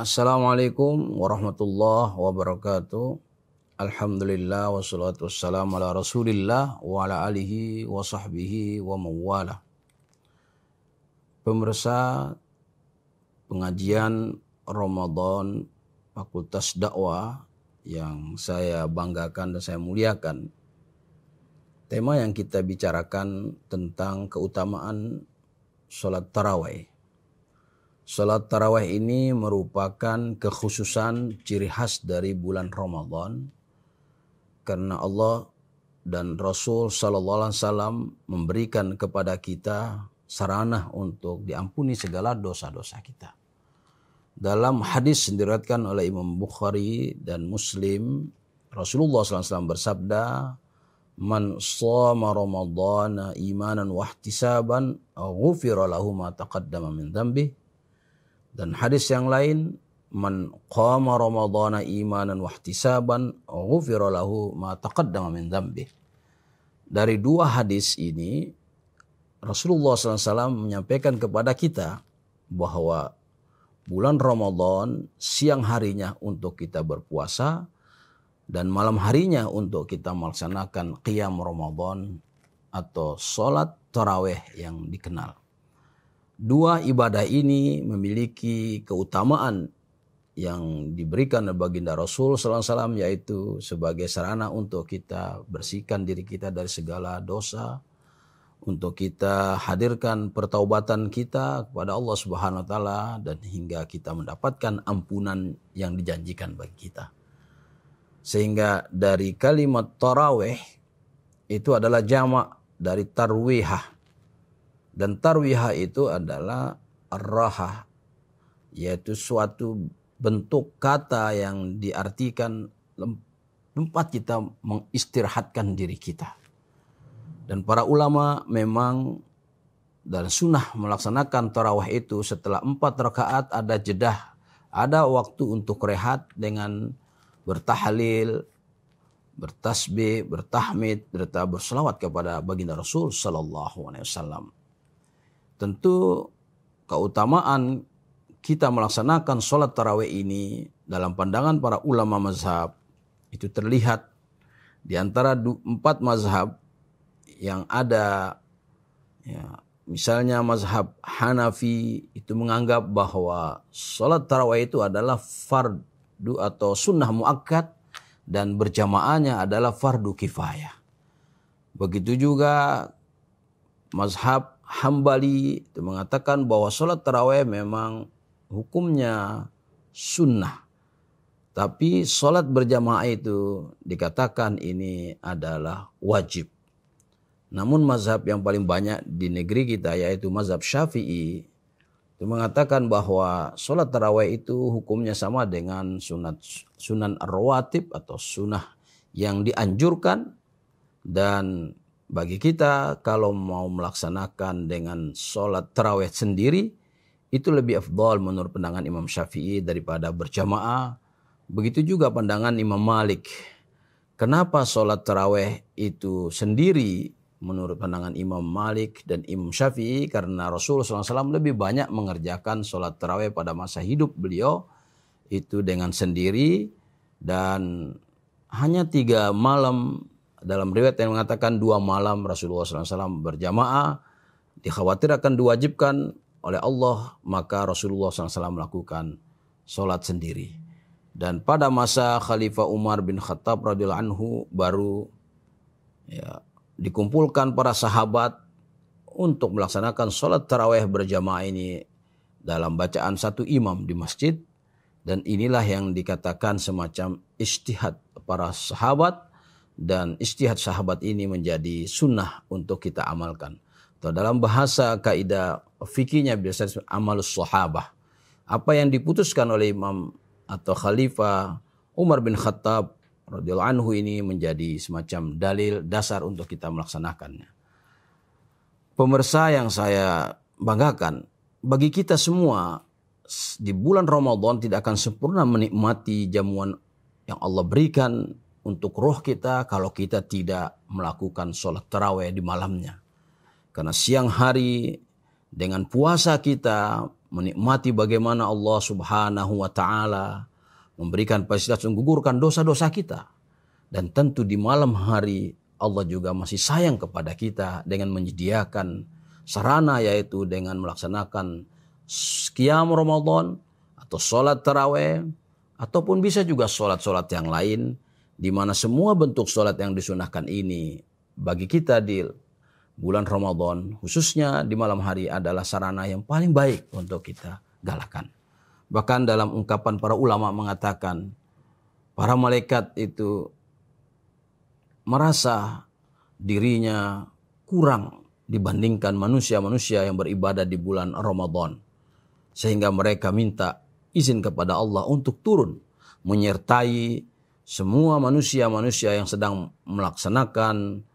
Assalamualaikum warahmatullahi wabarakatuh. Alhamdulillah wassalatu wassalamu ala rasulillah wa ala alihi wa sahbihi wa mawala. Pemirsa pengajian Ramadan Fakultas Dakwah yang saya banggakan dan saya muliakan. Tema yang kita bicarakan tentang keutamaan sholat tarawih. Salat tarawih ini merupakan kekhususan ciri khas dari bulan Ramadan karena Allah dan Rasul Sallallahu Alaihi Wasallam memberikan kepada kita sarana untuk diampuni segala dosa-dosa kita. Dalam hadis yang diriwayatkan oleh Imam Bukhari dan Muslim, Rasulullah SAW bersabda, "Man shoma Ramadhana imanan wahtisaban, ghufira lahu ma taqaddama min dhanbihi." Dan hadis yang lain, man qama ramadhana imanan wahtisaban ghufira lahu ma taqaddama min Dari dua hadis ini Rasulullah SAW menyampaikan kepada kita bahwa bulan Ramadan siang harinya untuk kita berpuasa dan malam harinya untuk kita melaksanakan qiyam Ramadan atau sholat taraweh yang dikenal. Dua ibadah ini memiliki keutamaan yang diberikan oleh baginda Rasul SAW yaitu sebagai sarana untuk kita bersihkan diri kita dari segala dosa, untuk kita hadirkan pertaubatan kita kepada Allah Subhanahu wa taala dan hingga kita mendapatkan ampunan yang dijanjikan bagi kita. Sehingga dari kalimat tarawih itu adalah jamak dari tarwihah dan tarwihah itu adalah rahah yaitu suatu bentuk kata yang diartikan tempat kita mengistirahatkan diri kita. Dan para ulama memang dan sunnah melaksanakan tarawih itu setelah empat rakaat ada jedah, ada waktu untuk rehat dengan bertahlil, bertasbih, bertahmid, serta berselawat kepada baginda Rasul Sallallahu Alaihi Wasallam tentu keutamaan kita melaksanakan sholat tarawih ini dalam pandangan para ulama mazhab itu terlihat di antara empat mazhab yang ada ya, misalnya mazhab Hanafi itu menganggap bahwa sholat tarawih itu adalah fardu atau sunnah muakkad dan berjamaahnya adalah fardu kifayah. Begitu juga mazhab Hambali itu mengatakan bahwa sholat taraweh memang hukumnya sunnah. Tapi sholat berjamaah itu dikatakan ini adalah wajib. Namun mazhab yang paling banyak di negeri kita yaitu mazhab syafi'i itu mengatakan bahwa sholat taraweh itu hukumnya sama dengan sunat sunan rawatib atau sunnah yang dianjurkan dan bagi kita kalau mau melaksanakan dengan sholat terawih sendiri itu lebih afdol menurut pandangan Imam Syafi'i daripada berjamaah. Begitu juga pandangan Imam Malik. Kenapa sholat terawih itu sendiri menurut pandangan Imam Malik dan Imam Syafi'i karena Rasulullah SAW lebih banyak mengerjakan sholat terawih pada masa hidup beliau itu dengan sendiri dan hanya tiga malam dalam riwayat yang mengatakan dua malam Rasulullah SAW berjamaah akan diwajibkan oleh Allah maka Rasulullah SAW melakukan sholat sendiri dan pada masa Khalifah Umar bin Khattab radhiyallahu anhu baru ya, dikumpulkan para sahabat untuk melaksanakan sholat taraweh berjamaah ini dalam bacaan satu imam di masjid dan inilah yang dikatakan semacam istihad para sahabat dan istihad sahabat ini menjadi sunnah untuk kita amalkan. Atau dalam bahasa kaidah fikihnya biasanya amal sahabah. Apa yang diputuskan oleh imam atau khalifah Umar bin Khattab radhiyallahu anhu ini menjadi semacam dalil dasar untuk kita melaksanakannya. Pemirsa yang saya banggakan, bagi kita semua di bulan Ramadan tidak akan sempurna menikmati jamuan yang Allah berikan untuk roh kita kalau kita tidak melakukan sholat terawih di malamnya. Karena siang hari dengan puasa kita menikmati bagaimana Allah subhanahu wa ta'ala memberikan fasilitas menggugurkan dosa-dosa kita. Dan tentu di malam hari Allah juga masih sayang kepada kita dengan menyediakan sarana yaitu dengan melaksanakan kiam Ramadan atau sholat taraweh ataupun bisa juga sholat-sholat yang lain di mana semua bentuk sholat yang disunahkan ini bagi kita di bulan Ramadan, khususnya di malam hari adalah sarana yang paling baik untuk kita galakan. Bahkan dalam ungkapan para ulama mengatakan, para malaikat itu merasa dirinya kurang dibandingkan manusia-manusia yang beribadah di bulan Ramadan. Sehingga mereka minta izin kepada Allah untuk turun menyertai semua manusia-manusia yang sedang melaksanakan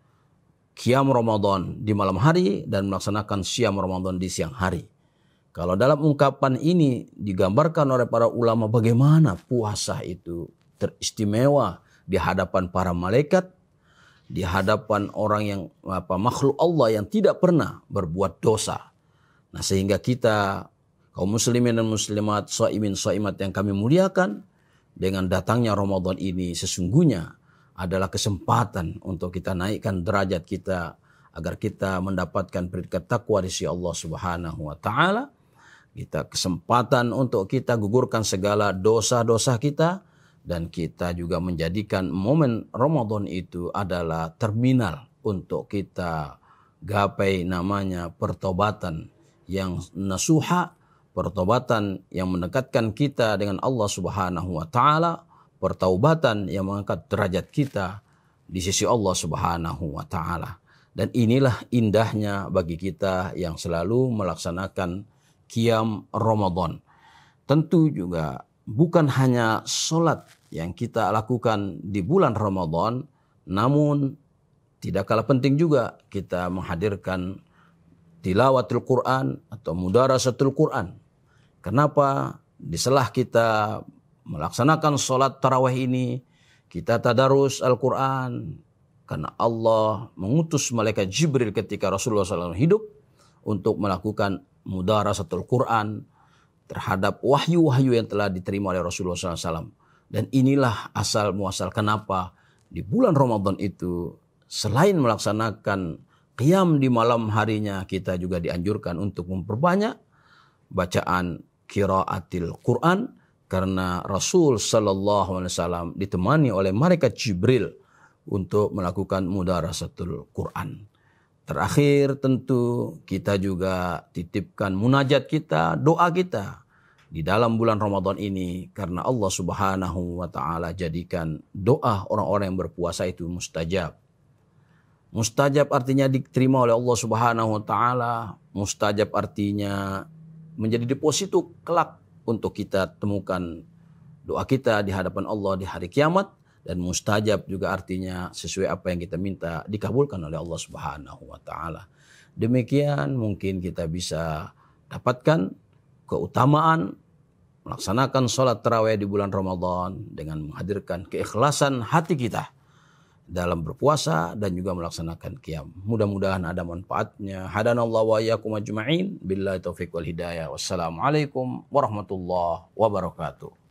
kiam Ramadan di malam hari dan melaksanakan Siam Ramadan di siang hari. Kalau dalam ungkapan ini digambarkan oleh para ulama bagaimana puasa itu teristimewa di hadapan para malaikat, di hadapan orang yang apa makhluk Allah yang tidak pernah berbuat dosa. Nah, sehingga kita kaum muslimin dan muslimat, saimin saimat yang kami muliakan, dengan datangnya Ramadan ini sesungguhnya adalah kesempatan untuk kita naikkan derajat kita agar kita mendapatkan predikat takwa di sisi Allah Subhanahu wa taala. Kita kesempatan untuk kita gugurkan segala dosa-dosa kita dan kita juga menjadikan momen Ramadan itu adalah terminal untuk kita gapai namanya pertobatan yang nasuha pertobatan yang mendekatkan kita dengan Allah Subhanahu wa taala, pertobatan yang mengangkat derajat kita di sisi Allah Subhanahu wa taala. Dan inilah indahnya bagi kita yang selalu melaksanakan kiam Ramadan. Tentu juga bukan hanya sholat yang kita lakukan di bulan Ramadan, namun tidak kalah penting juga kita menghadirkan tilawatul Quran atau mudarasatul Quran Kenapa di selah kita melaksanakan sholat tarawih ini, kita tadarus Al-Quran, karena Allah mengutus malaikat Jibril ketika Rasulullah SAW hidup untuk melakukan mudara al Quran terhadap wahyu-wahyu yang telah diterima oleh Rasulullah SAW. Dan inilah asal muasal kenapa di bulan Ramadan itu selain melaksanakan qiyam di malam harinya kita juga dianjurkan untuk memperbanyak bacaan kiraatil Quran karena Rasul Shallallahu Alaihi Wasallam ditemani oleh malaikat Jibril untuk melakukan mudarasatul Quran. Terakhir tentu kita juga titipkan munajat kita, doa kita di dalam bulan Ramadan ini karena Allah Subhanahu wa taala jadikan doa orang-orang yang berpuasa itu mustajab. Mustajab artinya diterima oleh Allah Subhanahu wa taala, mustajab artinya menjadi deposito kelak untuk kita temukan doa kita di hadapan Allah di hari kiamat dan mustajab juga artinya sesuai apa yang kita minta dikabulkan oleh Allah Subhanahu wa taala. Demikian mungkin kita bisa dapatkan keutamaan melaksanakan sholat taraweh di bulan Ramadan dengan menghadirkan keikhlasan hati kita dalam berpuasa dan juga melaksanakan kiam Mudah-mudahan ada manfaatnya. hadanallah wa iyyakum ajma'in. Billahi taufiq wal hidayah. Wassalamualaikum warahmatullahi wabarakatuh.